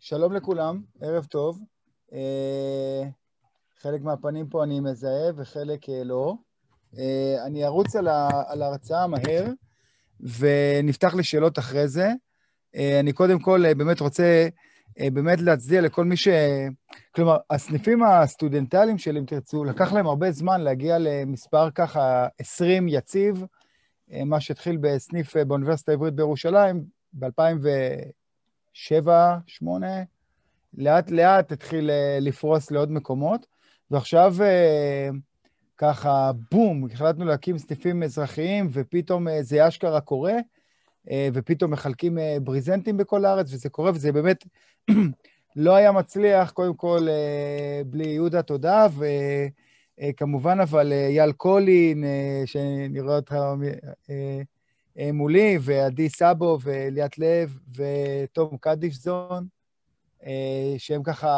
שלום לכולם, ערב טוב. אה, חלק מהפנים פה אני מזהה וחלק אה, לא. אה, אני ארוץ על, ה, על ההרצאה מהר, ונפתח לשאלות אחרי זה. אני קודם כל באמת רוצה באמת להצדיע לכל מי ש... כלומר, הסניפים הסטודנטליים של אם תרצו, לקח להם הרבה זמן להגיע למספר ככה 20 יציב, מה שהתחיל בסניף באוניברסיטה העברית בירושלים ב-2000 שבע, שמונה, לאט לאט התחיל אה, לפרוס לעוד מקומות, ועכשיו אה, ככה בום, החלטנו להקים סניפים אזרחיים, ופתאום אה, זה אשכרה קורה, ופתאום מחלקים בריזנטים בכל הארץ, וזה קורה, וזה באמת לא היה מצליח, קודם כל, בלי יהודה תודה, וכמובן, אבל אייל קולין, שאני רואה אותך... אה, מולי, ועדי סאבו ואליאת לב ותום קדישזון, אה, שהם ככה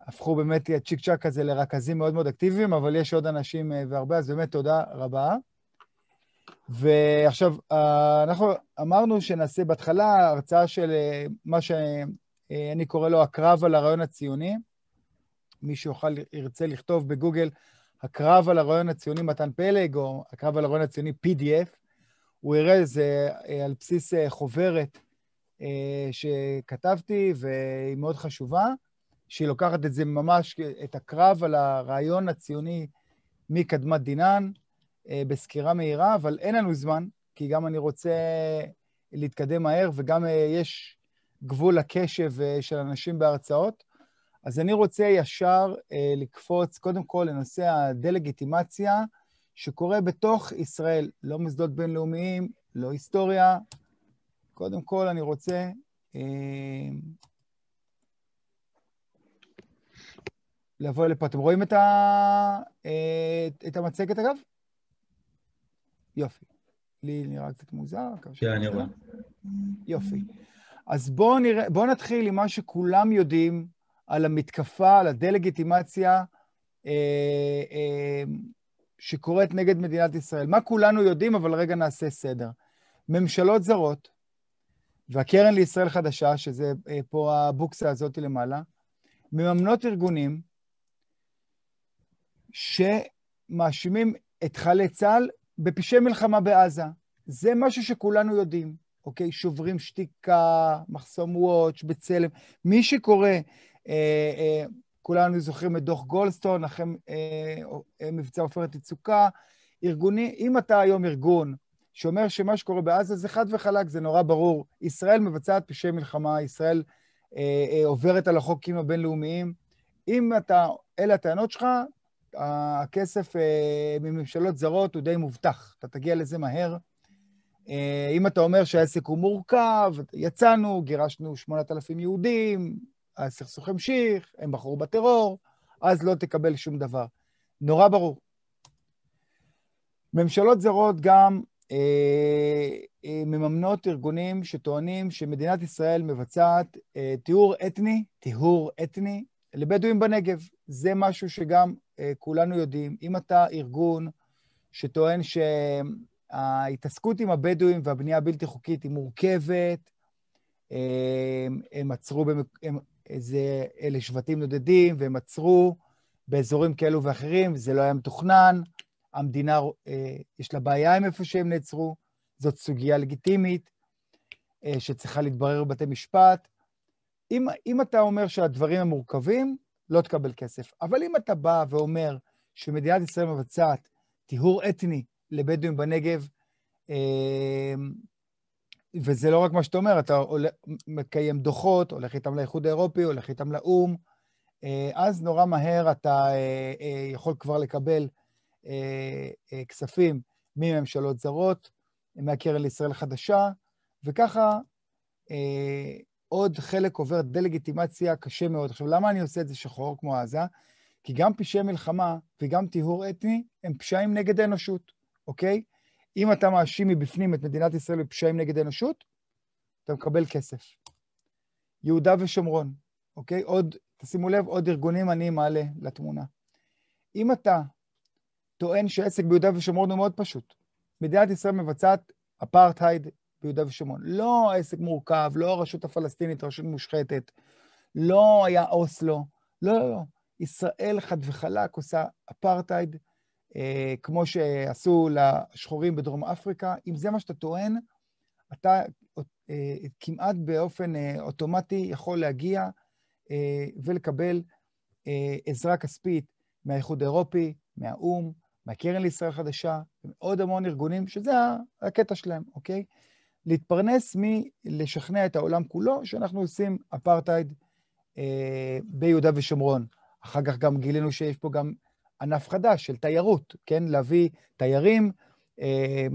הפכו באמת צ'יק צ'אק כזה לרכזים מאוד מאוד אקטיביים, אבל יש עוד אנשים אה, והרבה, אז באמת תודה רבה. ועכשיו, אנחנו אמרנו שנעשה בהתחלה הרצאה של מה שאני קורא לו הקרב על הרעיון הציוני. מי שיוכל, ירצה לכתוב בגוגל, הקרב על הרעיון הציוני מתן פלג, או הקרב על הרעיון הציוני PDF, הוא הראה זה אה, על בסיס אה, חוברת אה, שכתבתי, והיא מאוד חשובה, שהיא לוקחת את זה ממש, את הקרב על הרעיון הציוני מקדמת דינן, בסקירה מהירה, אבל אין לנו זמן, כי גם אני רוצה להתקדם מהר, וגם יש גבול לקשב של אנשים בהרצאות. אז אני רוצה ישר לקפוץ, קודם כל, לנושא הדה-לגיטימציה, שקורה בתוך ישראל, לא מוסדות בינלאומיים, לא היסטוריה. קודם כל, אני רוצה... אה, לבוא לפה. אתם רואים את, ה... את, אה, את המצגת, אגב? יופי. לי נראה קצת מוזר. כן, אני רואה. יופי. אז בואו נרא... בוא נתחיל עם מה שכולם יודעים על המתקפה, על הדה-לגיטימציה אה, אה, שקורית נגד מדינת ישראל. מה כולנו יודעים, אבל רגע נעשה סדר. ממשלות זרות, והקרן לישראל חדשה, שזה אה, פה הבוקסה הזאת למעלה, מממנות ארגונים שמאשימים את חיילי צה"ל בפשעי מלחמה בעזה. זה משהו שכולנו יודעים, אוקיי? שוברים שתיקה, מחסום וואץ', בצלם. מי שקורא אה, אה, כולנו זוכרים את דוח גולדסטון, אחרי אה, אה, מבצע עופרת יצוקה. ארגוני, אם אתה היום ארגון שאומר שמה שקורה בעזה זה חד וחלק, זה נורא ברור. ישראל מבצעת פשעי מלחמה, ישראל אה, אה, עוברת על החוקים הבינלאומיים. אם אתה, אלה הטענות שלך, הכסף אה, מממשלות זרות הוא די מובטח, אתה תגיע לזה מהר. אה, אם אתה אומר שהעסק הוא מורכב, יצאנו, גירשנו 8,000 יהודים, הסכסוך המשיך, הם בחרו בטרור, אז לא תקבל שום דבר. נורא ברור. ממשלות זרות גם אה, אה, מממנות ארגונים שטוענים שמדינת ישראל מבצעת אה, טיהור אתני, טיהור אתני, לבדואים בנגב. זה משהו שגם אה, כולנו יודעים. אם אתה ארגון שטוען שההתעסקות עם הבדואים והבנייה הבלתי חוקית היא מורכבת, הם, אה, הם עצרו, הם, זה, אלה שבטים נודדים, והם עצרו באזורים כאלו ואחרים, זה לא היה מתוכנן, המדינה, אה, יש לה בעיה עם איפה שהם נעצרו, זאת סוגיה לגיטימית אה, שצריכה להתברר בבתי משפט. אם, אם אתה אומר שהדברים הם מורכבים, לא תקבל כסף. אבל אם אתה בא ואומר שמדינת ישראל מבצעת טיהור אתני לבדואים בנגב, אה, וזה לא רק מה שאתה אומר, אתה עולה, מקיים דוחות, הולך איתם לאיחוד האירופי, הולך איתם לאו"ם, אה, אז נורא מהר אתה אה, אה, יכול כבר לקבל כספים מממשלות זרות, מהקרן לישראל חדשה, וככה עוד חלק עובר דה-לגיטימציה קשה מאוד. עכשיו, למה אני עושה את זה שחור כמו עזה? כי גם פשעי מלחמה וגם טיהור אתני הם פשעים נגד האנושות, אוקיי? אם אתה מאשים מבפנים את מדינת ישראל בפשעים נגד האנושות, אתה מקבל כסף. יהודה ושומרון, אוקיי? עוד, תשימו לב, עוד ארגונים אני מעלה לתמונה. אם אתה טוען שהעסק ביהודה ושומרון הוא מאוד פשוט, מדינת ישראל מבצעת אפרטהייד ביהודה ושומרון. לא עסק מורכב, לא הרשות הפלסטינית, רשות מושחתת, לא היה אוסלו, לא, לא, לא. ישראל חד וחלק עושה אפרטהייד אה, כמו שעשו לשחורים בדרום אפריקה. אם זה מה שאתה טוען, אתה אה, כמעט באופן אה, אוטומטי יכול להגיע ולקבל עזרה כספית מהאיחוד האירופי, מהאו"ם, מהקרן לישראל חדשה, עוד המון ארגונים, שזה הקטע שלהם, אוקיי? להתפרנס מלשכנע את העולם כולו שאנחנו עושים אפרטהייד אה, ביהודה ושומרון. אחר כך גם גילינו שיש פה גם ענף חדש של תיירות, כן? להביא תיירים, אה,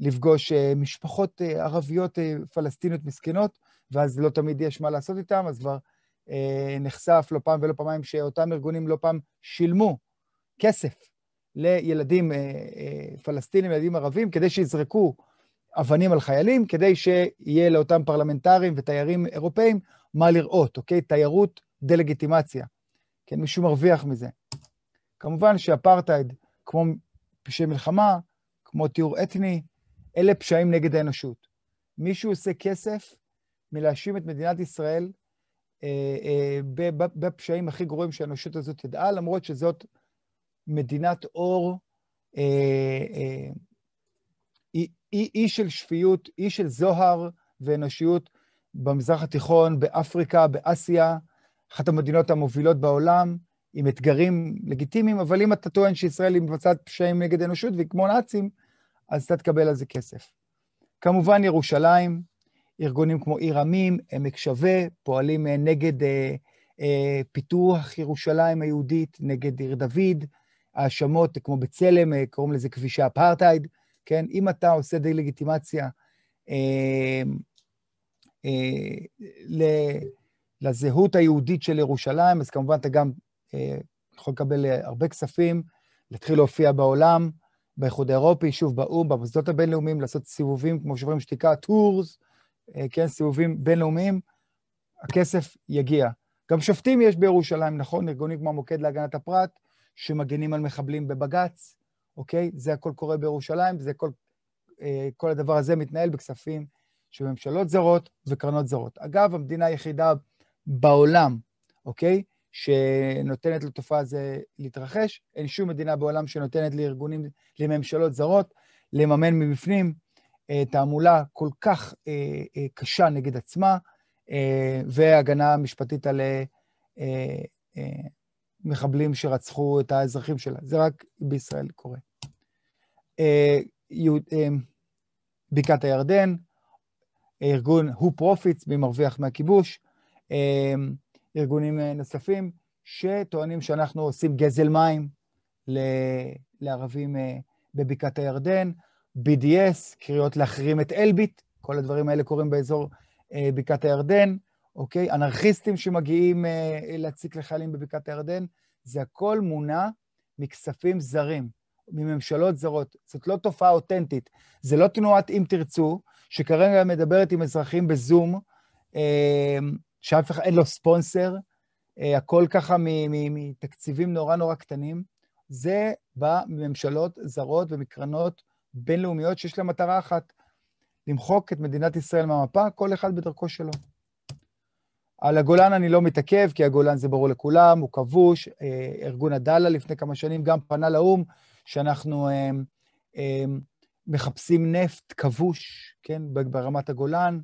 לפגוש אה, משפחות אה, ערביות פלסטיניות מסכנות, ואז לא תמיד יש מה לעשות איתם, אז כבר נחשף לא פעם ולא פעמיים שאותם ארגונים לא פעם שילמו כסף לילדים פלסטינים, ילדים ערבים, כדי שיזרקו אבנים על חיילים, כדי שיהיה לאותם פרלמנטרים ותיירים אירופאים מה לראות, אוקיי? תיירות דה-לגיטימציה. כן, מישהו מרוויח מזה. כמובן שאפרטהייד, כמו פשעי מלחמה, כמו טיהור אתני, אלה פשעים נגד האנושות. מישהו עושה כסף מלהאשים את מדינת ישראל אה, אה, בפשעים הכי גרועים שהאנושות הזאת ידעה, למרות שזאת מדינת אור, אה, אה, אי, אי של שפיות, אי של זוהר ואנושיות במזרח התיכון, באפריקה, באסיה, אחת המדינות המובילות בעולם. עם אתגרים לגיטימיים, אבל אם אתה טוען שישראל היא מבצעת פשעים נגד אנושות והיא כמו נאצים, אז אתה תקבל על זה כסף. כמובן ירושלים, ארגונים כמו עיר עמים, עמק שווה, פועלים אה, נגד אה, אה, פיתוח ירושלים היהודית, נגד עיר דוד, האשמות אה, כמו בצלם, אה, קוראים לזה כבישי אפרטהייד, כן? אם אתה עושה דה-לגיטימציה אה, אה, לזהות היהודית של ירושלים, אז כמובן אתה גם אה, יכול לקבל אה, הרבה כספים, להתחיל להופיע בעולם, באיחוד האירופי, שוב באו"ם, במוסדות הבינלאומיים, לעשות סיבובים כמו שאומרים שתיקה, טורס, אה, כן, סיבובים בינלאומיים, הכסף יגיע. גם שופטים יש בירושלים, נכון? ארגונים כמו המוקד להגנת הפרט, שמגנים על מחבלים בבג"ץ, אוקיי? זה הכל קורה בירושלים, זה כל, כל הדבר הזה מתנהל בכספים של ממשלות זרות וקרנות זרות. אגב, המדינה היחידה בעולם, אוקיי? שנותנת לתופעה הזו להתרחש. אין שום מדינה בעולם שנותנת לארגונים, לממשלות זרות, לממן מבפנים אה, תעמולה כל כך אה, אה, קשה נגד עצמה, והגנה משפטית על מחבלים שרצחו את האזרחים שלה. זה רק בישראל קורה. בקעת הירדן, ארגון הוא פרופיטס, מי מרוויח מהכיבוש, ארגונים אה, נוספים שטוענים שאנחנו עושים גזל מים לערבים אה, בבקעת הירדן, BDS, קריאות להחרים את אלביט, כל הדברים האלה קורים באזור אה, בקעת הירדן, אוקיי? אנרכיסטים שמגיעים להציק לחיילים בבקעת הירדן, זה הכל מונע מכספים זרים, מממשלות זרות. זאת לא תופעה אותנטית. זה לא תנועת אם תרצו, שכרגע מדברת עם אזרחים בזום, שאף אחד אין לו ספונסר, אה, הכל ככה מתקציבים נורא נורא קטנים. זה בא מממשלות זרות ומקרנות בינלאומיות שיש להן מטרה אחת, למחוק את מדינת ישראל מהמפה, כל אחד בדרכו שלו. על הגולן אני לא מתעכב, כי הגולן זה ברור לכולם, הוא כבוש. אה, ארגון עדאלה לפני כמה שנים גם פנה לאו"ם, שאנחנו אה, אה, מחפשים נפט כבוש, כן, ברמת הגולן.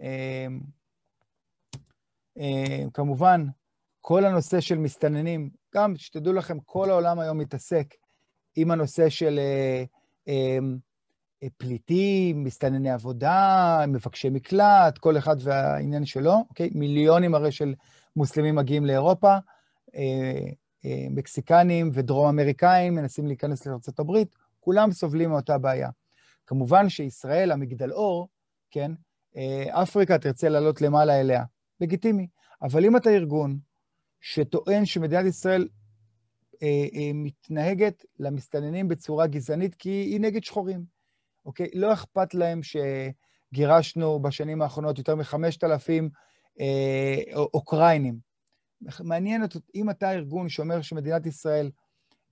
אה, אה, כמובן, כל הנושא של מסתננים, גם שתדעו לכם, כל העולם היום מתעסק עם הנושא של אה, אה, פליטים, מסתנני עבודה, מבקשי מקלט, כל אחד והעניין שלו, אוקיי? מיליונים הרי של מוסלמים מגיעים לאירופה, מקסיקנים ודרום אמריקאים מנסים להיכנס לארה"ב, כולם סובלים מאותה בעיה. כמובן שישראל, המגדל אור, כן, אפריקה תרצה לעלות למעלה אליה. לגיטימי. אבל אם אתה ארגון שטוען שמדינת ישראל אה, אה, מתנהגת למסתננים בצורה גזענית כי היא נגד שחורים, אוקיי? לא אכפת להם שגירשנו בשנים האחרונות יותר מחמשת אלפים אה, אוקראינים. מעניין אותי, אם אתה ארגון שאומר שמדינת ישראל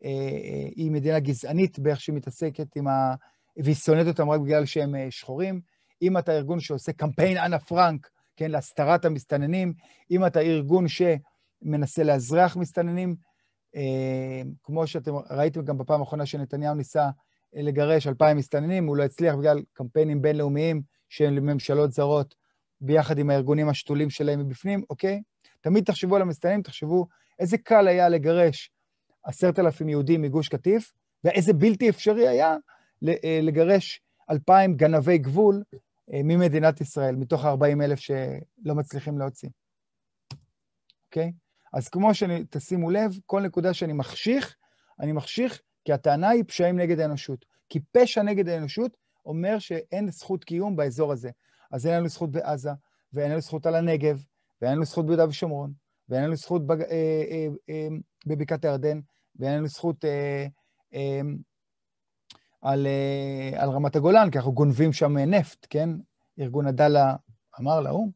אה, אה, היא מדינה גזענית באיך שהיא מתעסקת עם ה... והיא שונאת אותם רק בגלל שהם אה, שחורים, אם אתה ארגון שעושה קמפיין אנה פרנק כן, להסתרת המסתננים. אם אתה ארגון שמנסה לאזרח מסתננים, אה, כמו שאתם ראיתם גם בפעם האחרונה שנתניהו ניסה אה, לגרש אלפיים מסתננים, הוא לא הצליח בגלל קמפיינים בינלאומיים של ממשלות זרות ביחד עם הארגונים השתולים שלהם מבפנים, אוקיי? תמיד תחשבו על המסתננים, תחשבו איזה קל היה לגרש עשרת אלפים יהודים מגוש קטיף, ואיזה בלתי אפשרי היה אה, לגרש אלפיים גנבי גבול אה, ממדינת ישראל, מתוך ה-40 אלף שלא מצליחים להוציא. אוקיי? Okay? אז כמו שתשימו לב, כל נקודה שאני מחשיך, אני מחשיך כי הטענה היא פשעים נגד האנושות. כי פשע נגד האנושות אומר שאין זכות קיום באזור הזה. אז אין לנו זכות בעזה, ואין לנו זכות על הנגב, ואין לנו זכות ביהודה ושומרון, ואין לנו זכות בג... אה, אה, אה, בבקעת הירדן, ואין לנו זכות אה, אה, על, אה, על רמת הגולן, כי אנחנו גונבים שם אה, נפט, כן? ארגון עדאלה אמר לאו"ם,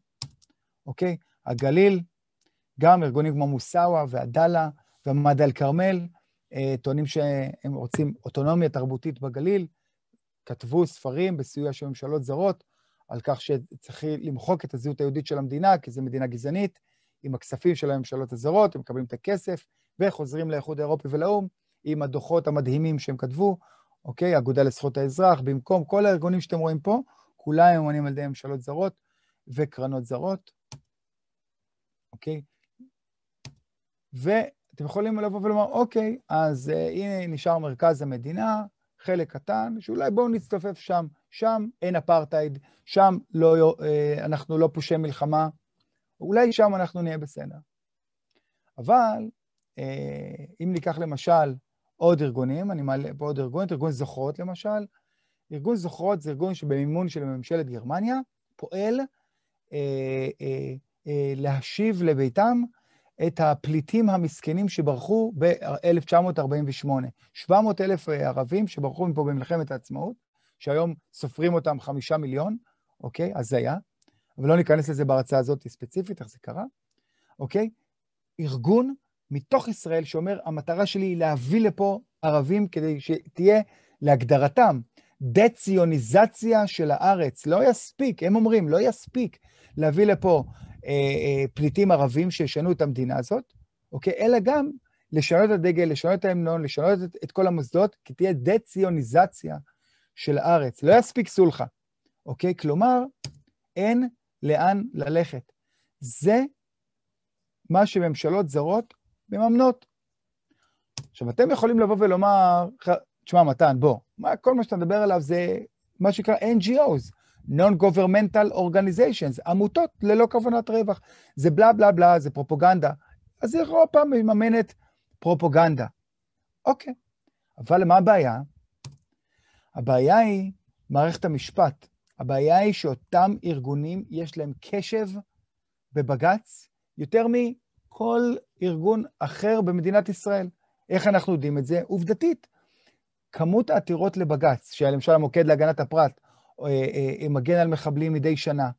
אוקיי? הגליל, גם ארגונים כמו מוסאווה ועדאלה ומד אל-כרמל, אה, טוענים שהם רוצים אוטונומיה תרבותית בגליל, כתבו ספרים בסיוע של ממשלות זרות על כך שצריך למחוק את הזהות היהודית של המדינה, כי זו מדינה גזענית, עם הכספים של הממשלות הזרות, הם מקבלים את הכסף וחוזרים לאיחוד האירופי ולאו"ם עם הדוחות המדהימים שהם כתבו אוקיי? האגודה לזכויות האזרח, במקום כל הארגונים שאתם רואים פה, כולם ממונים על ידי ממשלות זרות וקרנות זרות, אוקיי? ואתם יכולים לבוא ולומר, אוקיי, אז uh, הנה נשאר מרכז המדינה, חלק קטן, שאולי בואו נצטופף שם. שם אין אפרטהייד, שם לא, uh, אנחנו לא פושעי מלחמה, אולי שם אנחנו נהיה בסדר. אבל uh, אם ניקח למשל עוד ארגונים, אני מעלה פה עוד ארגון, את ארגון זוכרות למשל. ארגון זוכרות זה ארגון שבמימון של ממשלת גרמניה פועל אה, אה, אה, להשיב לביתם את הפליטים המסכנים שברחו ב-1948. 700 אלף אה, ערבים שברחו מפה במלחמת העצמאות, שהיום סופרים אותם חמישה מיליון, אוקיי? הזיה. אבל לא ניכנס לזה בהרצאה הזאת ספציפית, איך זה קרה, אוקיי? ארגון מתוך ישראל שאומר, המטרה שלי היא להביא לפה ערבים כדי שתהיה, להגדרתם, דה-ציוניזציה של הארץ. לא יספיק, הם אומרים, לא יספיק להביא לפה אה, אה, פליטים ערבים שישנו את המדינה הזאת, אוקיי? אלא גם לשנות את הדגל, לשנות את ההמנון, לשנות את, את כל המוסדות, כי תהיה דה-ציוניזציה של הארץ. לא יספיק סולחה, אוקיי? כלומר, אין לאן ללכת. זה מה שממשלות זרות מממנות. עכשיו, אתם יכולים לבוא ולומר, תשמע, מתן, בוא, מה, כל מה שאתה מדבר עליו זה מה שנקרא NGOs, Non-Governmental Organizations, עמותות ללא כוונת רווח. זה בלה בלה בלה, זה פרופוגנדה. אז אירופה מממנת פרופוגנדה. אוקיי, אבל מה הבעיה? הבעיה היא מערכת המשפט. הבעיה היא שאותם ארגונים, יש להם קשב בבג"ץ יותר מכל ארגון אחר במדינת ישראל. איך אנחנו יודעים את זה? עובדתית. כמות העתירות לבג"ץ, שהיה למשל המוקד להגנת הפרט אה, אה, מגן על מחבלים מדי שנה,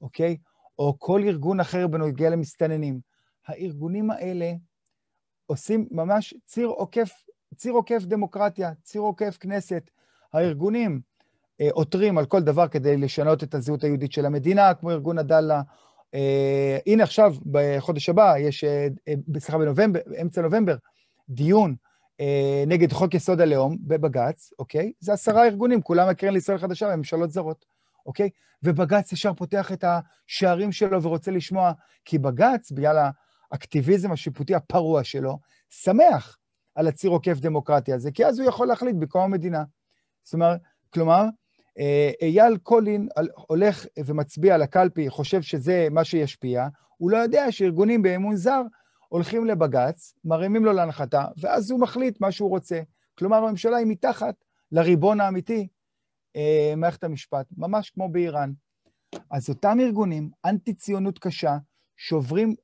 אוקיי? או כל ארגון אחר בנוגע למסתננים, הארגונים האלה עושים ממש ציר עוקף, ציר עוקף דמוקרטיה, ציר עוקף כנסת. הארגונים אה, עותרים על כל דבר כדי לשנות את הזהות היהודית של המדינה, כמו ארגון עדאלה, אה, הנה עכשיו, בחודש הבא, יש, אה, אה, סליחה, בנובמבר, אמצע נובמבר, דיון נגד חוק יסוד הלאום בבג"ץ, אוקיי? זה עשרה ארגונים, כולם הקרן לישראל חדשה וממשלות זרות, אוקיי? ובג"ץ ישר פותח את השערים שלו ורוצה לשמוע, כי בג"ץ, בגלל האקטיביזם השיפוטי הפרוע שלו, שמח על הציר עוקף דמוקרטיה הזה, כי אז הוא יכול להחליט במקום המדינה. זאת אומרת, כלומר, אה, אייל קולין הולך ומצביע לקלפי, חושב שזה מה שישפיע, הוא לא יודע שארגונים באמון זר הולכים לבג"ץ, מרימים לו להנחתה, ואז הוא מחליט מה שהוא רוצה. כלומר, הממשלה היא מתחת לריבון האמיתי, אה, מערכת המשפט, ממש כמו באיראן. אז אותם ארגונים, אנטי-ציונות קשה, שוברים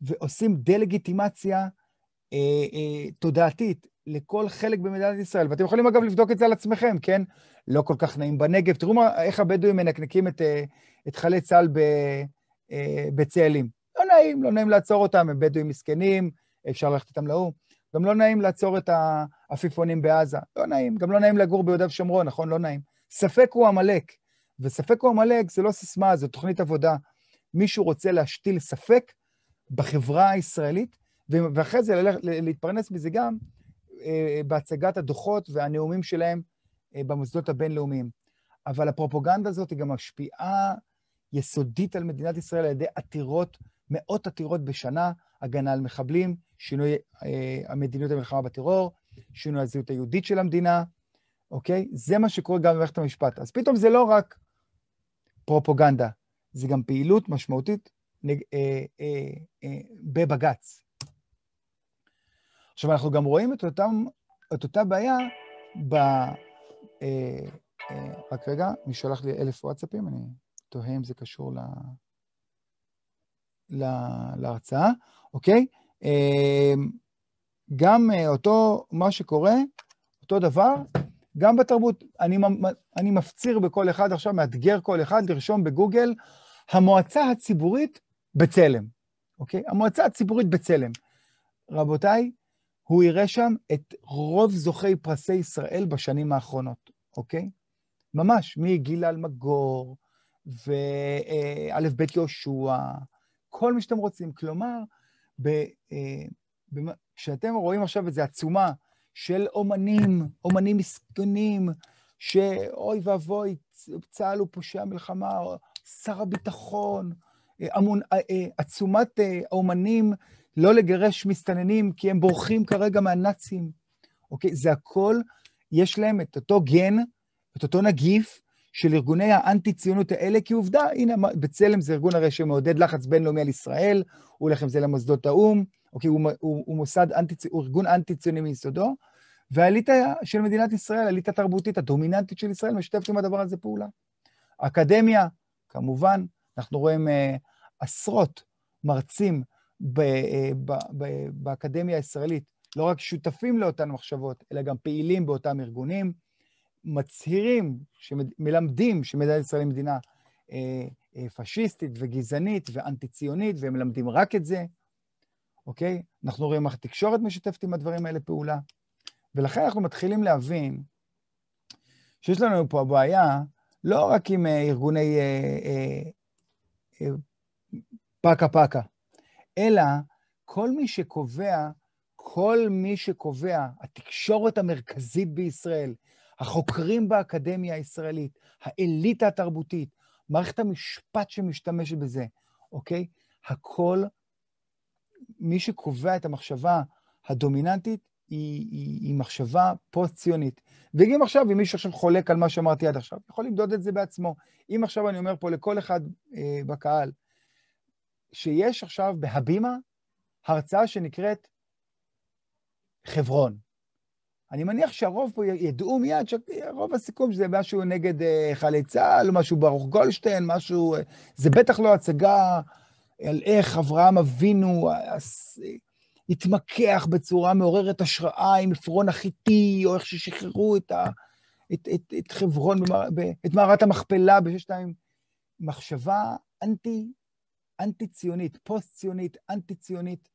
ועושים דה-לגיטימציה אה, אה, תודעתית לכל חלק במדינת ישראל, ואתם יכולים אגב לבדוק את זה על עצמכם, כן? לא כל כך נעים בנגב. תראו מה, איך הבדואים מנקנקים את, אה, את חיילי צה"ל אה, בצאלים. לא נעים, לא נעים לעצור אותם, הם בדואים מסכנים, אפשר ללכת איתם לאו"ם. גם לא נעים לעצור את העפיפונים בעזה, לא נעים. גם לא נעים לגור ביהודה ושומרון, נכון? לא נעים. ספק הוא עמלק, וספק הוא עמלק זה לא סיסמה, זו תוכנית עבודה. מישהו רוצה להשתיל ספק בחברה הישראלית, ואחרי זה להתפרנס מזה גם, אה, אה, בהצגת הדוחות והנאומים שלהם אה, במוסדות הבינלאומיים. אבל הפרופוגנדה הזאת היא גם משפיעה יסודית על מדינת ישראל על ידי עתירות, מאות עתירות בשנה, הגנה על מחבלים, שינוי אה, המדיניות המלחמה בטרור, שינוי הזהות היהודית של המדינה, אוקיי? זה מה שקורה גם במערכת המשפט. אז פתאום זה לא רק פרופוגנדה, זה גם פעילות משמעותית נג, אה, אה, אה, בבג"ץ. עכשיו, אנחנו גם רואים את, אותם, את אותה בעיה ב... אה, אה, רק רגע, מי שולח לי אלף וואטסאפים, אני תוהה אם זה קשור ל... ל... להרצאה, אוקיי? אה, גם אה, אותו, מה שקורה, אותו דבר, גם בתרבות, אני, אני מפציר בכל אחד עכשיו, מאתגר כל אחד, לרשום בגוגל, המועצה הציבורית בצלם, אוקיי? המועצה הציבורית בצלם. רבותיי, הוא יראה שם את רוב זוכי פרסי ישראל בשנים האחרונות, אוקיי? ממש, מגיל אלמגור, וא' ב' יהושע, כל מי שאתם רוצים. כלומר, ב, אה, ב, כשאתם רואים עכשיו איזו עצומה של אומנים, אומנים מסכנים, שאוי ואבוי, צה"ל הוא פושע מלחמה, שר הביטחון, אה, אה, עצומת האומנים לא לגרש מסתננים כי הם בורחים כרגע מהנאצים, אוקיי? זה הכל, יש להם את אותו גן, את אותו נגיף של ארגוני האנטי-ציונות האלה, כי עובדה, הנה, בצלם זה ארגון הרי שמעודד לחץ בינלאומי על ישראל, הוא הולך עם זה למוסדות האו"ם, אוקיי, הוא, הוא, הוא מוסד אנטי, הוא ארגון אנטי-ציוני מיסודו, והאליטה של מדינת ישראל, האליטה התרבותית הדומיננטית של ישראל, משתפת עם הדבר הזה פעולה. אקדמיה, כמובן, אנחנו רואים אה, עשרות מרצים אה, באקדמיה הישראלית, לא רק שותפים לאותן מחשבות, אלא גם פעילים באותם ארגונים, מצהירים, שמד... מלמדים שמדינת ישראל היא מדינה אה, אה, פשיסטית וגזענית ואנטי-ציונית, והם מלמדים רק את זה, אוקיי? אנחנו רואים איך התקשורת משתפת עם הדברים האלה פעולה. ולכן אנחנו מתחילים להבין שיש לנו פה הבעיה לא רק עם אה, ארגוני אה, אה, אה, פקה פקה, אלא כל מי שקובע, כל מי שקובע, התקשורת המרכזית בישראל, החוקרים באקדמיה הישראלית, האליטה התרבותית, מערכת המשפט שמשתמשת בזה, אוקיי? הכל, מי שקובע את המחשבה הדומיננטית היא, היא, היא מחשבה פוסט-ציונית. וגם עכשיו, אם מישהו עכשיו חולק על מה שאמרתי עד עכשיו, יכול למדוד את זה בעצמו. אם עכשיו אני אומר פה לכל אחד אה, בקהל, שיש עכשיו בהבימה הרצאה שנקראת חברון. אני מניח שהרוב פה ידעו מיד שרוב הסיכום שזה משהו נגד אה, חיילי צה"ל, משהו ברוך גולדשטיין, משהו... אה, זה בטח לא הצגה על איך אברהם אבינו אה, התמקח בצורה מעוררת השראה עם עפרון החיטי, או איך ששחררו את, ה... את, את, את חברון, את מערת המכפלה בששת הימים. מחשבה אנטי אנטי-ציונית, פוסט-ציונית, אנטי-ציונית.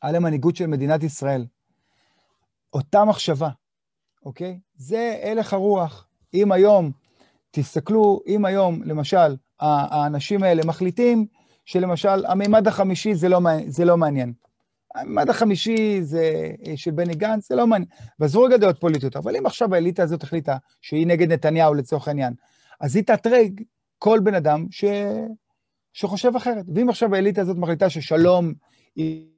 על המנהיגות של מדינת ישראל. אותה מחשבה, אוקיי? זה הלך הרוח. אם היום, תסתכלו, אם היום, למשל, האנשים האלה מחליטים שלמשל, המימד החמישי זה לא, זה לא מעניין. המעמד החמישי זה, אה, של בני גנץ, זה לא מעניין. ועזבו רגע דעות פוליטיות, אבל אם עכשיו האליטה הזאת החליטה שהיא נגד נתניהו לצורך העניין, אז היא תאתרג כל בן אדם ש... שחושב אחרת. ואם עכשיו האליטה הזאת מחליטה ששלום היא...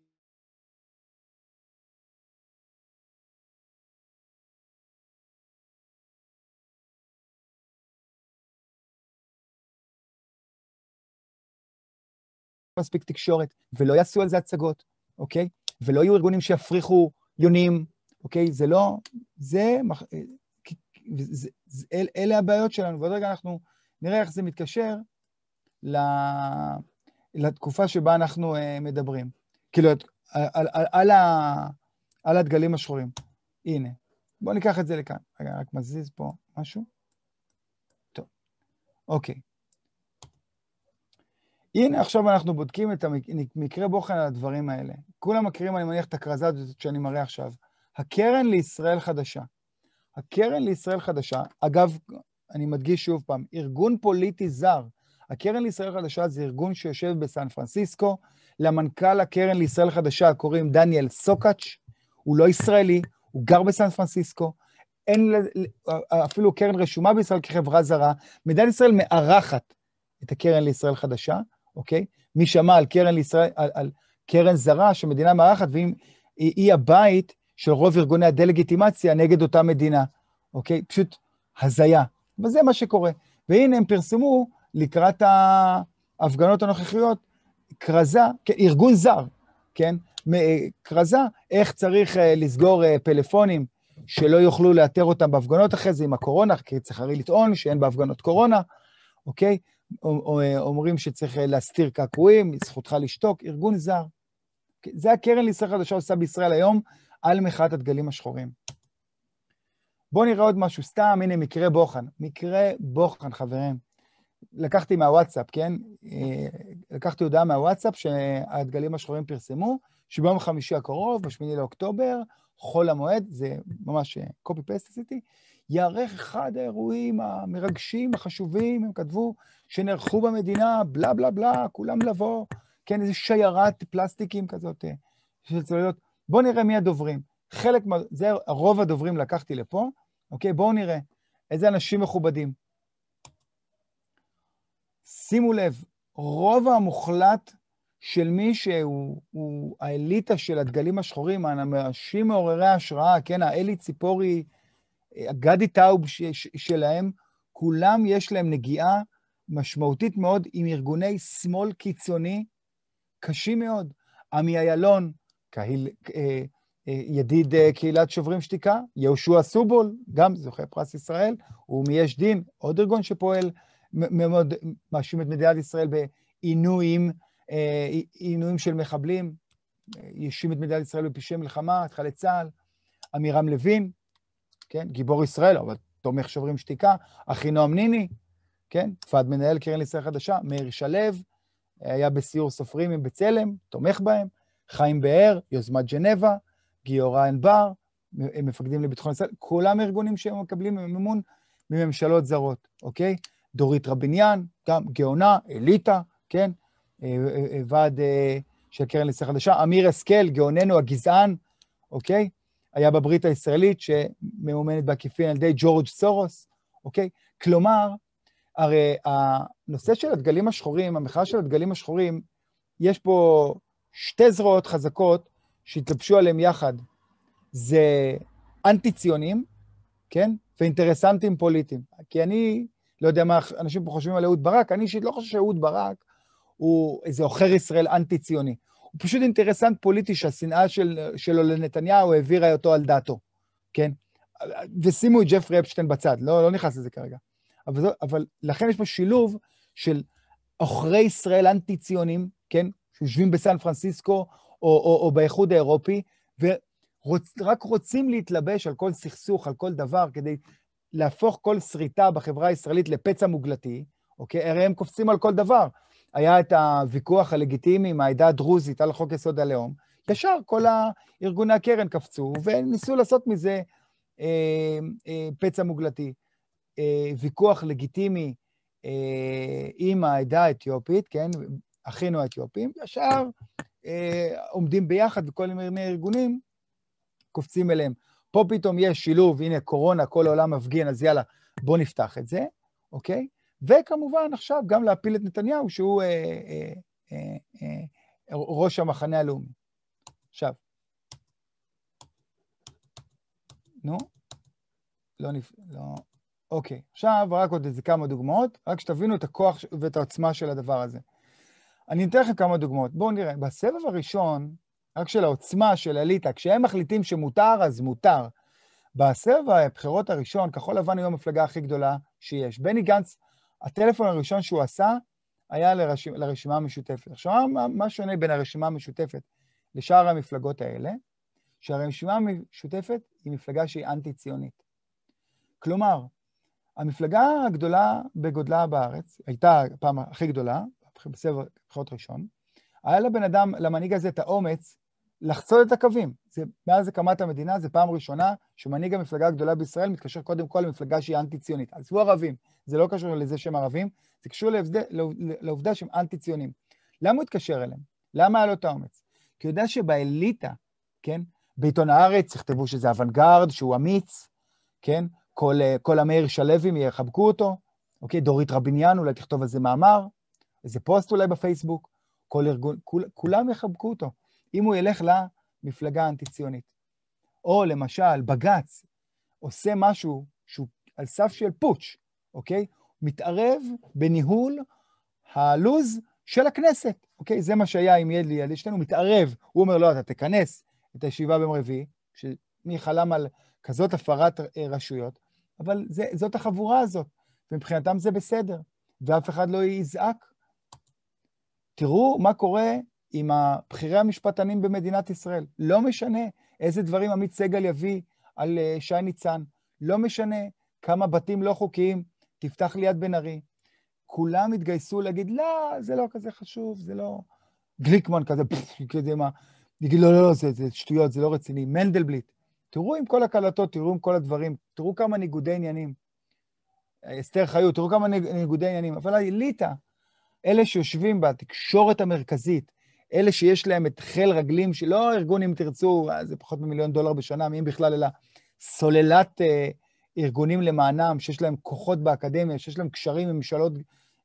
מספיק תקשורת, ולא יעשו על זה הצגות, אוקיי? ולא יהיו ארגונים שיפריחו יונים, אוקיי? זה לא... זה... זה, זה אל, אלה הבעיות שלנו, ועוד רגע אנחנו נראה איך זה מתקשר ל, לתקופה שבה אנחנו אה, מדברים. כאילו, על, על, על, על, על הדגלים השחורים. הנה, בואו ניקח את זה לכאן. רגע, רק מזיז פה משהו. טוב, אוקיי. הנה, עכשיו אנחנו בודקים את המקרה בוחן על הדברים האלה. כולם מכירים, אני מניח, את הכרזה הזאת שאני מראה עכשיו. הקרן לישראל חדשה. הקרן לישראל חדשה, אגב, אני מדגיש שוב פעם, ארגון פוליטי זר. הקרן לישראל חדשה זה ארגון שיושב בסן פרנסיסקו. למנכ"ל הקרן לישראל חדשה קוראים דניאל סוקאץ', הוא לא ישראלי, הוא גר בסן פרנסיסקו. אין אפילו קרן רשומה בישראל כחברה זרה. מדינת ישראל מארחת את הקרן לישראל חדשה, אוקיי? מי שמע על קרן, לישראל, על, על קרן זרה שמדינה מארחת, והיא היא היא הבית של רוב ארגוני הדה-לגיטימציה נגד אותה מדינה, אוקיי? פשוט הזיה. וזה מה שקורה. והנה הם פרסמו לקראת ההפגנות הנוכחיות כרזה, ארגון זר, כן? אה, כרזה, איך צריך אה, לסגור אה, פלאפונים שלא יוכלו לאתר אותם בהפגנות אחרי זה עם הקורונה, כי צריך הרי לטעון שאין בהפגנות קורונה, אוקיי? אה, אומרים שצריך אה, להסתיר קעקועים, זכותך לשתוק, ארגון זר. זה הקרן לישראל חדשה עושה בישראל היום על מחאת הדגלים השחורים. בואו נראה עוד משהו, סתם, הנה מקרה בוחן. מקרה בוחן, חברים. לקחתי מהוואטסאפ, כן? אה, לקחתי הודעה מהוואטסאפ שהדגלים השחורים פרסמו, שביום חמישי הקרוב, ב-8 לאוקטובר, חול המועד, זה ממש copy-paste עשיתי, יארך אחד האירועים המרגשים, החשובים, הם כתבו, שנערכו במדינה, בלה בלה בלה, כולם לבוא, כן, איזו שיירת פלסטיקים כזאת אה, של צוללות. בואו נראה מי הדוברים. חלק מה... זה רוב הדוברים לקחתי לפה, אוקיי? בואו נראה. איזה אנשים מכובדים. שימו לב, רוב המוחלט של מי שהוא האליטה של הדגלים השחורים, האנשים מעוררי ההשראה, כן, האלי ציפורי, אה, הגדי טאוב ש, ש, שלהם, כולם יש להם נגיעה משמעותית מאוד עם ארגוני שמאל קיצוני קשים מאוד. עמי איילון, קהיל, אה, אה, ידיד אה, קהילת שוברים שתיקה, יהושע סובול, גם זוכה פרס ישראל, ומיש דין, עוד ארגון שפועל מאוד, מאשים את מדינת ישראל בעינויים, אה, עינויים של מחבלים, אה, האשים את מדינת ישראל בפשעי מלחמה, את חיילי צה"ל, עמירם לוין, כן, גיבור ישראל, אבל תומך שוברים שתיקה, אחינועם ניני, כן? ועד מנהל קרן לישראל חדשה, מאיר שלו, היה בסיור סופרים עם בצלם, תומך בהם, חיים באר, יוזמת ג'נבה, גיורא ענבר, מפקדים לביטחון ישראל, כולם ארגונים שמקבלים מימון מממשלות זרות, אוקיי? דורית רביניאן, גם גאונה, אליטה, כן? אה, אה, ועד אה, של קרן לישראל חדשה, אמיר השכל, גאוננו הגזען, אוקיי? היה בברית הישראלית שממומנת בעקיפין על ידי ג'ורג' סורוס, אוקיי? כלומר, הרי הנושא של הדגלים השחורים, המחאה של הדגלים השחורים, יש פה שתי זרועות חזקות שהתלבשו עליהם יחד. זה אנטי-ציונים, כן? ואינטרסנטים פוליטיים. כי אני לא יודע מה אנשים פה חושבים על אהוד ברק, אני אישית לא חושב שאהוד ברק הוא איזה עוכר ישראל אנטי-ציוני. הוא פשוט אינטרסנט פוליטי שהשנאה של, שלו לנתניהו העבירה אותו על דעתו, כן? ושימו את ג'פרי אפשטיין בצד, לא, לא נכנס לזה כרגע. אבל, אבל לכן יש פה שילוב של עוכרי ישראל אנטי-ציונים, כן? שיושבים בסן פרנסיסקו או, או, או באיחוד האירופי, ורק רוצים להתלבש על כל סכסוך, על כל דבר, כדי להפוך כל שריטה בחברה הישראלית לפצע מוגלתי, אוקיי? הרי הם קופצים על כל דבר. היה את הוויכוח הלגיטימי עם העדה הדרוזית על חוק יסוד הלאום, ישר כל הארגוני הקרן קפצו וניסו לעשות מזה אה, אה, פצע מוגלתי. אה, ויכוח לגיטימי אה, עם העדה האתיופית, כן, אחינו האתיופים, והשאר אה, עומדים ביחד וכל מיני ארגונים קופצים אליהם. פה פתאום יש שילוב, הנה קורונה, כל העולם מפגין, אז יאללה, בואו נפתח את זה, אוקיי? וכמובן עכשיו גם להפיל את נתניהו, שהוא אה, אה, אה, אה, ראש המחנה הלאומי. עכשיו, נו, לא, נפ... לא, אוקיי, עכשיו רק עוד איזה כמה דוגמאות, רק שתבינו את הכוח ואת העוצמה של הדבר הזה. אני אתן לכם כמה דוגמאות. בואו נראה. בסבב הראשון, רק של העוצמה של אליטה, כשהם מחליטים שמותר, אז מותר. בסבב הבחירות הראשון, כחול לבן היו לא המפלגה הכי גדולה שיש. בני גנץ, הטלפון הראשון שהוא עשה היה לרש... לרשימה המשותפת. עכשיו, מה, מה שונה בין הרשימה המשותפת לשאר המפלגות האלה? שהרשימה המשותפת היא מפלגה שהיא אנטי-ציונית. כלומר, המפלגה הגדולה בגודלה בארץ, הייתה הפעם הכי גדולה, בסבר בחירות ראשון, היה לבן אדם, למנהיג הזה את האומץ לחצות את הקווים. זה, מאז הקמת המדינה, זו פעם ראשונה שמנהיג המפלגה הגדולה בישראל מתקשר קודם כל למפלגה שהיא אנטי-ציונית. עזבו ערבים, זה לא קשור לזה שהם ערבים, זה קשור לעובדה, לא, לעובדה שהם אנטי-ציונים. למה הוא התקשר אליהם? למה היה לו את האומץ? כי הוא יודע שבאליטה, כן, בעיתון הארץ יכתבו שזה אוונגרד, שהוא אמיץ, כן, כל, אה, כל המאיר שלווים יחבקו אותו, אוקיי? דורית רביניאן אולי תכתוב על זה מאמר, איזה פוסט אולי בפייסבוק, כל ארגון, כול, כולם יחבקו אותו, אם הוא ילך למפלגה האנטי-ציונית. או למשל, בג"ץ עושה משהו שהוא על סף של פוטש, אוקיי? מתערב בניהול הלוז של הכנסת, אוקיי? זה מה שהיה עם ידלי ידלשטיין, הוא מתערב, הוא אומר, לא, אתה תכנס את הישיבה ביום רביעי, שמי חלם על כזאת הפרת אה, רשויות, אבל זה, זאת החבורה הזאת, ומבחינתם זה בסדר, ואף אחד לא יזעק. תראו מה קורה עם בכירי המשפטנים במדינת ישראל. לא משנה איזה דברים עמית סגל יביא על אה, שי ניצן, לא משנה כמה בתים לא חוקיים תפתח ליד בן ארי. כולם התגייסו להגיד, לא, זה לא כזה חשוב, זה לא... גליקמן כזה, פפפ, כזה מה... יגיד, לא, לא, לא, זה, זה שטויות, זה לא רציני. מנדלבליט, תראו עם כל הקלטות, תראו עם כל הדברים, תראו כמה ניגודי עניינים. אסתר חיות, תראו כמה ניגודי עניינים. אבל האליטה, אלה שיושבים בתקשורת המרכזית, אלה שיש להם את חיל רגלים, שלא ארגון אם תרצו, אה, זה פחות ממיליון דולר בשנה, מי בכלל, אלא סוללת אה, ארגונים למענם, שיש להם כוחות באקדמיה, שיש להם קשרים עם ממשלות,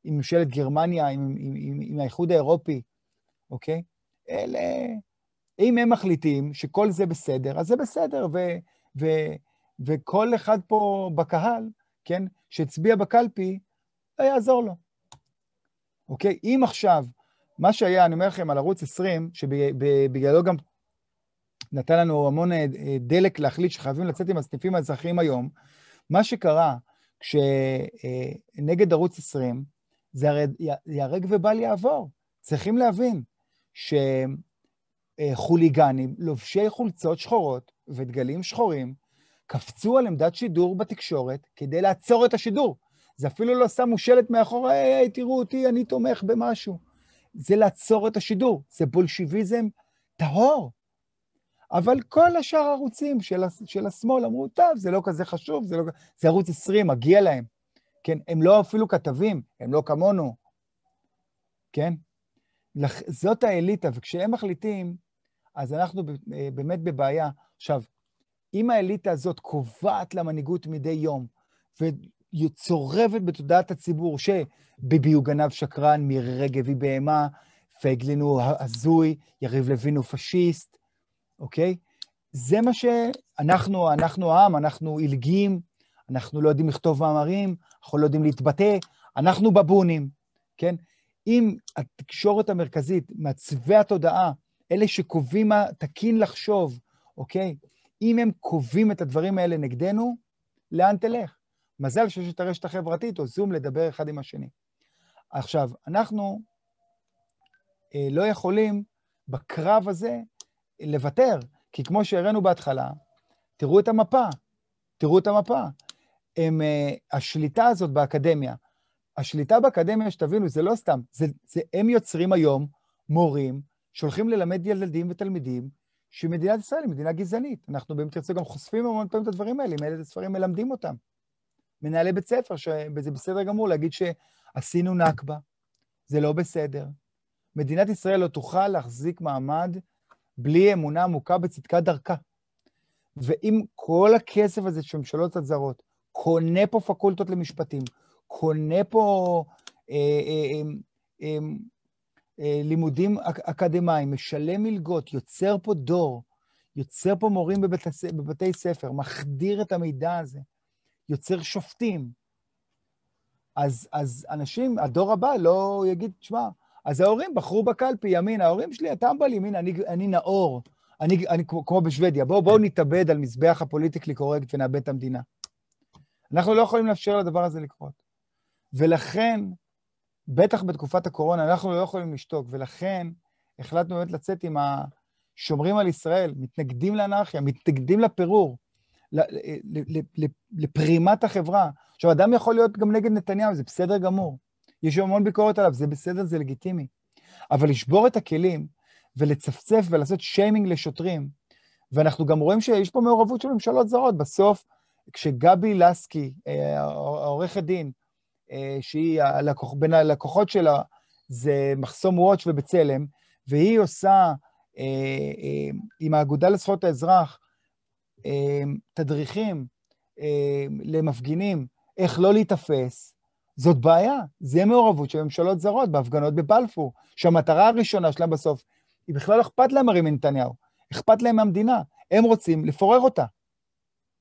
עם ממשלת גרמניה, עם, עם, עם, עם האיחוד האירופי, אוקיי? אלה אם הם מחליטים שכל זה בסדר, אז זה בסדר, ו, ו, וכל אחד פה בקהל, כן, שהצביע בקלפי, לא יעזור לו. אוקיי? אם עכשיו, מה שהיה, אני אומר לכם, על ערוץ 20, שבגללו גם נתן לנו המון אה, אה, דלק להחליט שחייבים לצאת עם הסניפים האזרחיים היום, מה שקרה כשנגד אה, ערוץ 20, זה הרי ייהרג ובל יעבור. צריכים להבין ש... אה, חוליגנים, לובשי חולצות שחורות ודגלים שחורים, קפצו על עמדת שידור בתקשורת כדי לעצור את השידור. זה אפילו לא שמו שלט מאחורה, היי, תראו אותי, אני תומך במשהו. זה לעצור את השידור, זה בולשיביזם טהור. אבל כל השאר הערוצים של, של השמאל אמרו, טוב, זה לא כזה חשוב, זה, לא, זה ערוץ 20, מגיע להם. כן, הם לא אפילו כתבים, הם לא כמונו. כן? זאת האליטה, וכשהם מחליטים, אז אנחנו אה, באמת בבעיה. עכשיו, אם האליטה הזאת קובעת למנהיגות מדי יום, וצורבת בתודעת הציבור שביבי הוא גנב שקרן, מירי רגב היא בהמה, פייגלין הוא הזוי, יריב לוין הוא פשיסט, אוקיי? זה מה שאנחנו, אנחנו העם, אנחנו עילגים, אנחנו לא יודעים לכתוב מאמרים, אנחנו לא יודעים להתבטא, אנחנו בבונים, כן? אם התקשורת המרכזית, מעצבי התודעה, אלה שקובעים מה תקין לחשוב, אוקיי? אם הם קובעים את הדברים האלה נגדנו, לאן תלך? מזל שיש את הרשת החברתית או זום לדבר אחד עם השני. עכשיו, אנחנו אה, לא יכולים בקרב הזה לוותר, כי כמו שהראינו בהתחלה, תראו את המפה, תראו את המפה. הם, אה, השליטה הזאת באקדמיה, השליטה באקדמיה, שתבינו, זה לא סתם, זה, זה הם יוצרים היום מורים שהולכים ללמד ילדים ותלמידים שמדינת ישראל היא מדינה גזענית. אנחנו, באמת תרצו, גם חושפים המון פעמים את הדברים האלה, אם אלה הספרים מלמדים אותם. מנהלי בית ספר, שזה בסדר גמור להגיד שעשינו נכבה, זה לא בסדר. מדינת ישראל לא תוכל להחזיק מעמד בלי אמונה עמוקה בצדקת דרכה. ואם כל הכסף הזה של ממשלות הזרות קונה פה פקולטות למשפטים, קונה פה אה, אה, אה, אה, לימודים אקדמיים, משלם מלגות, יוצר פה דור, יוצר פה מורים בבת, בבתי ספר, מחדיר את המידע הזה, יוצר שופטים. אז, אז אנשים, הדור הבא לא יגיד, שמע, אז ההורים בחרו בקלפי ימין, ההורים שלי, הטמבל ימין, אני, אני נאור, אני, אני כמו, כמו בשוודיה, בואו בוא נתאבד על מזבח הפוליטיקלי קורקט ונאבד את המדינה. אנחנו לא יכולים לאפשר לדבר הזה לקרות. ולכן, בטח בתקופת הקורונה, אנחנו לא יכולים לשתוק, ולכן החלטנו באמת לצאת עם השומרים על ישראל, מתנגדים לאנרכיה, מתנגדים לפירור, לפרימת החברה. עכשיו, אדם יכול להיות גם נגד נתניהו, זה בסדר גמור. יש המון ביקורת עליו, זה בסדר, זה לגיטימי. אבל לשבור את הכלים ולצפצף ולעשות שיימינג לשוטרים, ואנחנו גם רואים שיש פה מעורבות של ממשלות זרות. בסוף, כשגבי לסקי, אה, העורכת דין, אה, שהיא הלקוח, בין הלקוחות שלה, זה מחסום וואץ' ובצלם, והיא עושה אה, אה, עם האגודה לזכויות האזרח תדריכים למפגינים איך לא להיתפס, זאת בעיה. זה יהיה מעורבות של ממשלות זרות בהפגנות בבלפור, שהמטרה הראשונה שלהם בסוף היא בכלל לא אכפת להם הרי מנתניהו, אכפת להם מהמדינה, הם רוצים לפורר אותה.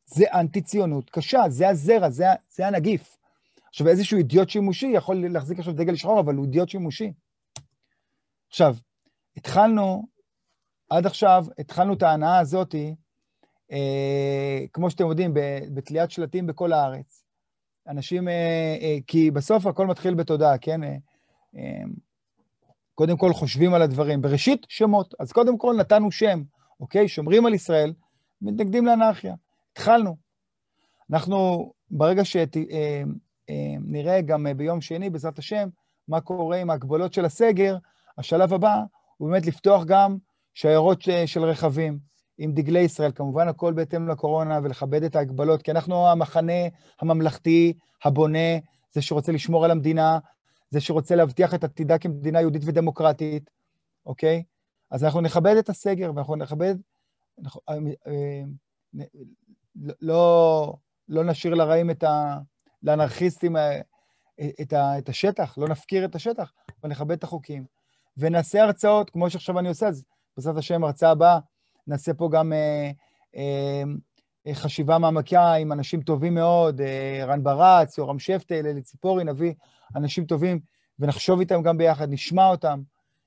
זה אנטי-ציונות קשה, זה הזרע, זה, זה הנגיף. עכשיו, איזשהו אידיוט שימושי יכול להחזיק עכשיו דגל שחור, אבל הוא אידיוט שימושי. עכשיו, התחלנו, עד עכשיו, התחלנו את ההנאה הזאתי, אה, כמו שאתם יודעים, בתליית שלטים בכל הארץ. אנשים, אה, אה, כי בסוף הכל מתחיל בתודעה, כן? אה, אה, קודם כל חושבים על הדברים. בראשית, שמות. אז קודם כל נתנו שם, אוקיי? שומרים על ישראל, מתנגדים לאנרכיה. התחלנו. אנחנו, ברגע ש... אה, אה, נראה גם אה, ביום שני, בעזרת השם, מה קורה עם ההגבלות של הסגר. השלב הבא הוא באמת לפתוח גם שיירות אה, של רכבים עם דגלי ישראל, כמובן הכל בהתאם לקורונה ולכבד את ההגבלות, כי אנחנו המחנה הממלכתי, הבונה, זה שרוצה לשמור על המדינה, זה שרוצה להבטיח את עתידה כמדינה יהודית ודמוקרטית, אוקיי? אז אנחנו נכבד את הסגר, ואנחנו נכבד... אנחנו, לא, לא נשאיר לרעים את, ה, לאנרכיסטים אה, אה, את, את השטח, לא נפקיר את השטח, אבל נכבד את החוקים. ונעשה הרצאות, כמו שעכשיו אני עושה, אז בעזרת השם, הרצאה הבאה, נעשה פה גם אה, אה, אה חשיבה מעמקה עם אנשים טובים מאוד, אה, רן ברץ, יורם שפטל, אלי ציפורי, נביא אנשים טובים, ונחשוב איתם גם ביחד, נשמע אותם.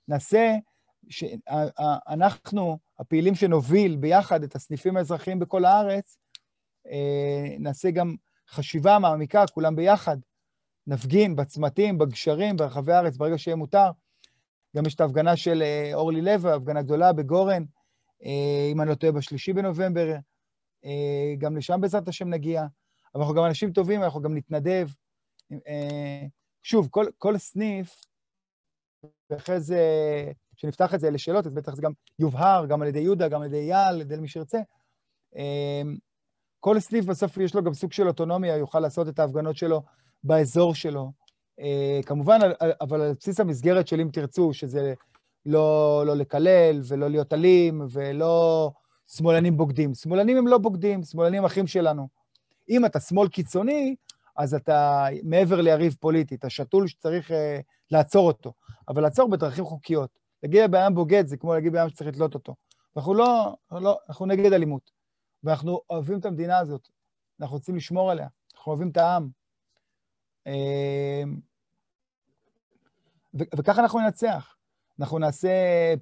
נעשה, ש, אנחנו, הפעילים שנוביל ביחד את הסניפים האזרחיים בכל הארץ, אה, נעשה גם חשיבה מעמיקה, כולם ביחד. נפגין בצמתים, בגשרים, ברחבי הארץ, ברגע שיהיה מותר. גם יש את ההפגנה של אה, אורלי לב, הפגנה גדולה בגורן, אה, אם אני לא טועה, בשלישי בנובמבר, אה, גם לשם בעזרת השם נגיע. אבל אנחנו גם אנשים טובים, אנחנו גם נתנדב. שוב, כל, כל סניף, ואחרי זה, כשנפתח את זה לשאלות, אז בטח זה גם יובהר, גם על ידי יהודה, גם על ידי אייל, על ידי מי שירצה. כל סניף בסוף יש לו גם סוג של אוטונומיה, יוכל לעשות את ההפגנות שלו באזור שלו. Uh, כמובן, אבל על בסיס המסגרת של אם תרצו, שזה לא, לא לקלל ולא להיות אלים ולא שמאלנים בוגדים. שמאלנים הם לא בוגדים, שמאלנים אחים שלנו. אם אתה שמאל קיצוני, אז אתה מעבר ליריב פוליטי, אתה שתול שצריך uh, לעצור אותו, אבל לעצור בדרכים חוקיות. להגיד לבן אדם בוגד זה כמו להגיד לבן אדם שצריך לתלות אותו. אנחנו לא, לא, אנחנו נגד אלימות. ואנחנו אוהבים את המדינה הזאת, אנחנו רוצים לשמור עליה, אנחנו אוהבים את העם. אה, וככה אנחנו ננצח. אנחנו נעשה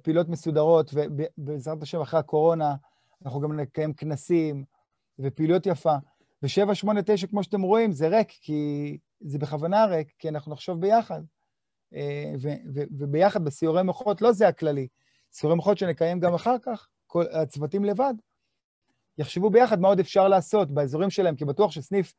פעילות מסודרות, ובעזרת השם אחרי הקורונה, אנחנו גם נקיים כנסים ופעילות יפה. ו-7, 8, 9, כמו שאתם רואים, זה ריק, כי זה בכוונה ריק, כי אנחנו נחשוב ביחד. אה, וביחד, בסיורי מוחות, לא זה הכללי. סיורי מוחות שנקיים גם אחר כך, כל הצוותים לבד, יחשבו ביחד מה עוד אפשר לעשות באזורים שלהם, כי בטוח שסניף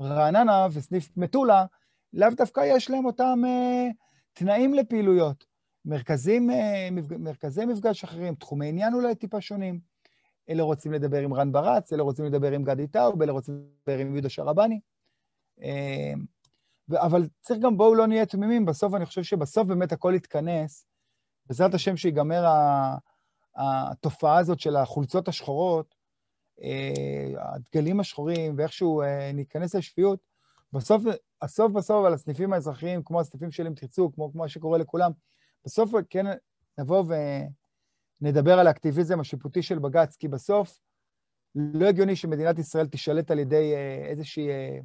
רעננה וסניף מטולה, לאו דווקא יש להם אותם אה, תנאים לפעילויות. מרכזים, אה, מפג... מרכזי מפגש אחרים, תחומי עניין אולי טיפה שונים. אלה רוצים לדבר עם רן ברץ, אלה רוצים לדבר עם גדי טאוב, אלה רוצים לדבר עם יהודה שרבני. אה, ו... אבל צריך גם, בואו לא נהיה תמימים, בסוף, אני חושב שבסוף באמת הכל יתכנס, בעזרת השם שיגמר ה... התופעה הזאת של החולצות השחורות, הדגלים השחורים ואיכשהו אה, ניכנס לשפיות, בסוף, בסוף בסוף על הסניפים האזרחיים, כמו הסניפים של אם תרצו, כמו, כמו שקורה לכולם, בסוף כן נבוא ונדבר על האקטיביזם השיפוטי של בג"ץ, כי בסוף לא הגיוני שמדינת ישראל תישלט על ידי אה, איזושהי אה,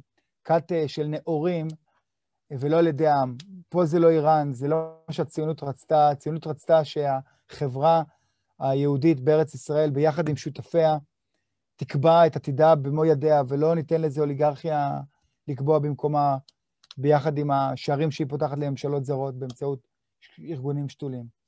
כת של נאורים ולא על ידי העם. פה זה לא איראן, זה לא מה שהציונות רצתה. הציונות רצתה שהחברה היהודית בארץ ישראל, ביחד עם שותפיה, תקבע את עתידה במו ידיה, ולא ניתן לאיזו אוליגרכיה לקבוע במקומה, ביחד עם השערים שהיא פותחת לממשלות זרות באמצעות ארגונים שתולים.